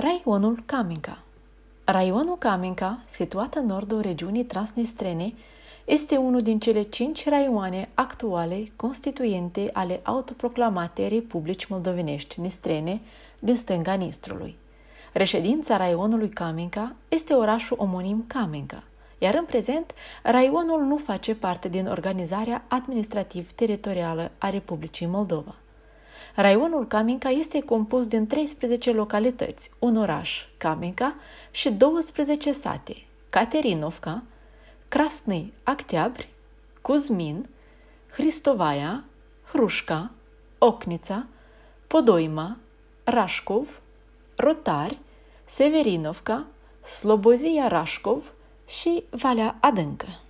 Raionul Kaminka Raionul Kaminka, situat în nordul regiunii transnistrene, este unul din cele cinci raioane actuale constituente ale autoproclamate Republici Moldovenești Nistrene din stânga Nistrului. Reședința raionului Kaminka este orașul omonim Kaminka, iar în prezent raionul nu face parte din organizarea administrativ-teritorială a Republicii Moldova. Raionul Kamenka este compus din 13 localități, un oraș, Kamenka, și 12 sate, Caterinovka, Krasnyi Octiabr, Kuzmin, Hristovaya, Hrușca, Oknița, Podoima, Rașcov, Rotari, Severinovka, Slobozia Rașcov și Valea Adâncă.